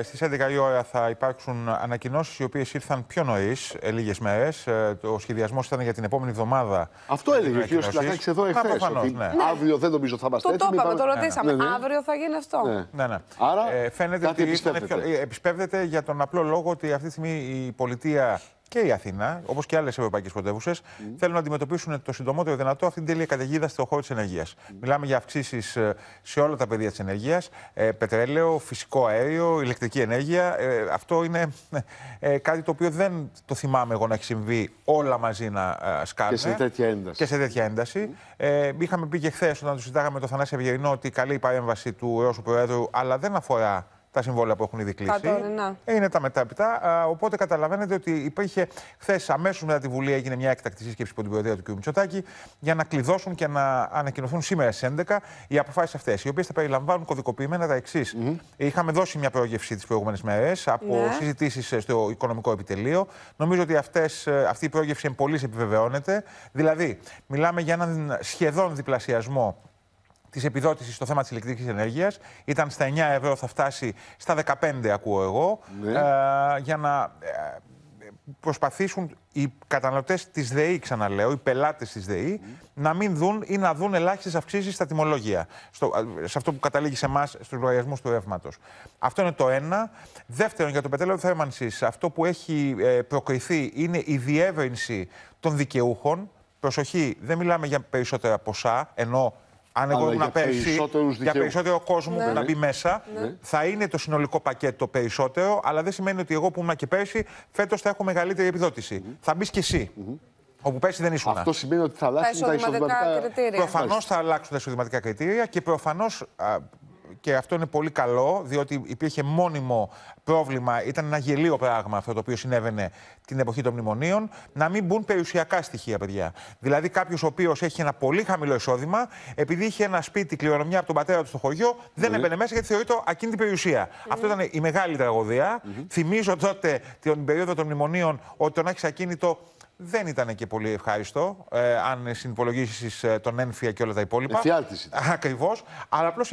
Στι 11 η ώρα θα υπάρξουν ανακοινώσεις οι οποίες ήρθαν πιο νωρίς, ε, λίγες μέρες. Ε, ο σχεδιασμός ήταν για την επόμενη εβδομάδα. Αυτό έλεγε ο κ. Σιλακάκη εδώ εχθέ. Ναι. ναι. Αύριο δεν νομίζω θα είμαστε. Το είπαμε, το ρωτήσαμε. Ναι, ναι. Αύριο θα γίνει αυτό. Ναι. Ναι, Άρα ε, φαίνεται ότι επισπεύδεται. επισπεύδεται για τον απλό λόγο ότι αυτή τη στιγμή η πολιτεία και η Αθήνα, όπως και άλλες ευρωπαϊκές πρωτεύουσες, θέλουν να αντιμετωπίσουν το συντομότερο δυνατό αυτή την τέλεια καταιγίδα στον χώρο της ενεργείας. Μιλάμε για αυξήσεις ε, σε όλα τα πεδία της ενεργείας, ε, πετρέλαιο, φυσικό αέριο, ηλεκτρική ενέργεια. Ε, αυτό είναι κάτι το οποίο δεν το θυμάμαι εγώ να έχει συμβεί όλα μαζί να σκάνε. Και σε τέτοια ένταση. Και σε τέτοια ένταση. Ε, είχαμε πει και χθες, όταν το συζητάγαμε με τον Θανάση Αυγερινό, ότι καλή η παρέμβαση του Ρώσου Προέδρου, αλλά δεν αφορά τα συμβόλαια που έχουν ήδη κλείσει. Ναι. είναι τα μετάπιτα. Οπότε καταλαβαίνετε ότι υπήρχε χθες αμέσως μετά τη Βουλή έγινε μια έκτακτη σύσκεψη υπό την Προεδρία του κ. Μητσοτάκη για να κλειδώσουν και να ανακοινωθούν σήμερα στις 11 οι αποφάσεις αυτές, οι οποίες θα περιλαμβάνουν κωδικοποιημένα τα εξής. Είχαμε δώσει μια πρόγευση τις προηγούμενες μέρες από ναι. συζητήσεις ε, στο οικονομικό επιτελείο. Νομίζω ότι αυτές, ε, αυτή η πρόγευση εμπολή επιβεβαιώνεται. Δηλαδή, μιλάμε για έναν σχεδόν διπλασιασμό της επιδότησης στο θέμα της ηλεκτρικής ενέργειας. Ήταν στα 9 ευρώ, θα φτάσει στα 15, ακούω εγώ. Ναι. Ε, για να ε, προσπαθήσουν οι καταναλωτές της ΔΕΗ, ξαναλέω, οι πελάτες της ΔΕΗ, να μην δουν ή να δουν ελάχιστες αυξήσεις στα τιμολόγια. Στο, ε, σε αυτό που καταλήγει σε εμάς, στους λογαριασμούς του ρεύματος. Αυτό είναι το ένα. Δεύτερον, για το πετρέλαιο θέρμανσης, αυτό που έχει προκριθεί είναι η διεύρυνση των δικαιούχων. Προσοχή, δεν μιλάμε για περισσότερα ποσά, ενώ αν εγώ ήμουν πέρσι για περισσότερο κόσμο ναι. να μπει μέσα, ναι. Ναι. θα είναι το συνολικό πακέτο περισσότερο, αλλά δεν σημαίνει ότι εγώ που ήμουν και πέρσι, φέτος θα έχω μεγαλύτερη επιδότηση. Θα μπεις και εσύ. Όπου πέρσι δεν ήσουν. Αυτό σημαίνει ότι θα αλλάξουν τα εισοδηματικά κριτήρια. Προφανώς θα αλλάξουν τα εισοδηματικά κριτήρια και προφανώς και αυτό είναι πολύ καλό, διότι υπήρχε μόνιμο πρόβλημα, ήταν ένα γελίο πράγμα αυτό το οποίο συνέβαινε την εποχή των μνημονίων, να μην μπουν περιουσιακά στοιχεία, παιδιά. Δηλαδή, κάποιος ο οποίος έχει ένα πολύ χαμηλό εισόδημα, επειδή είχε ένα σπίτι κληρονομιά από τον πατέρα του στο χωριό, δεν ναι. έμπαινε μέσα γιατί θεωρείται ακίνητη περιουσία. Ναι. Αυτό ήταν η μεγάλη τραγωδία. Θυμίζω τότε την περίοδο των μνημονίων ότι το να έχεις ακίνητο δεν ήταν και πολύ ευχάριστο, ε, αν συνυπολογίσεις ε, τον ένφια και όλα τα υπόλοιπα. Εφιάλτηση. Ακριβώς. Αλλά απλώς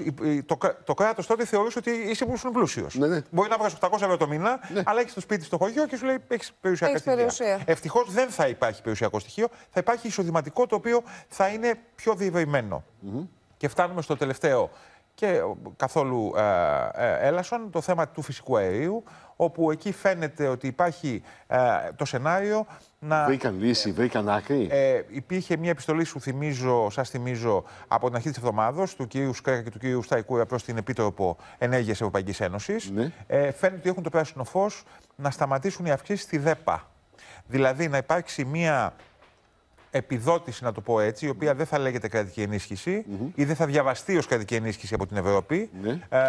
το, το κράτος τότε θεωρούσε ότι είσαι πλούσιος. Ναι, ναι. Μπορεί να βγάζεις 800 ευρώ το μήνα, ναι. αλλά έχεις το σπίτι στο χωριό και σου λέει έχεις περιουσιακά έχεις στοιχεία. Περιουσία. Ευτυχώς δεν θα υπάρχει περιουσιακό στοιχείο, θα υπάρχει εισοδηματικό το οποίο θα είναι πιο διευρυμένο. Mm Και φτάνουμε στο τελευταίο και ε, καθόλου ε, ε, έλασον το θέμα του φυσικού αερίου, όπου εκεί φαίνεται ότι υπάρχει ε, το σενάριο να... Βρήκαν λύση, βρήκαν άκρη. Ε, υπήρχε μια επιστολή, σου θυμίζω, σας θυμίζω, από την αρχή της εβδομάδος, του κ. Σκρέκα και του κ. Σταϊκούρα προς την Επίτροπο Ενέργειας Ευρωπαϊκής Ένωσης. Ναι. Ε, φαίνεται ότι έχουν το πράσινο φως να σταματήσουν οι αυξήσεις στη ΔΕΠΑ. Δηλαδή να υπάρξει μια επιδότηση, να το πω έτσι, η οποία ναι. δεν θα λέγεται κρατική ή δεν θα διαβαστεί ως κρατική ενίσχυση από την Ευρώπη, mm-hmm. ε,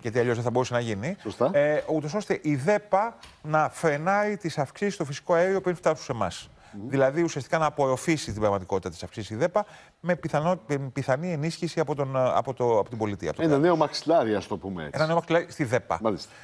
γιατί αλλιώς δεν θα μπορούσε να γίνει. Σωστά. Ε, Ούτως ώστε η ΔΕΠΑ να φρενάρει τις αυξήσεις στο φυσικό αέριο πριν φτάσουν σε εμα Δηλαδή ουσιαστικά να απορροφήσει την πραγματικότητα της αυξήσης η ΔΕΠΑ με, πιθανό, πιθανή ενίσχυση από, τον, ε, από, το, από την πολιτεία. Από Ένα νέο μαξιλάρι, ας το πούμε έτσι. Ένα νέο μαξιλάρι στη ΔΕΠΑ. Μάλιστα.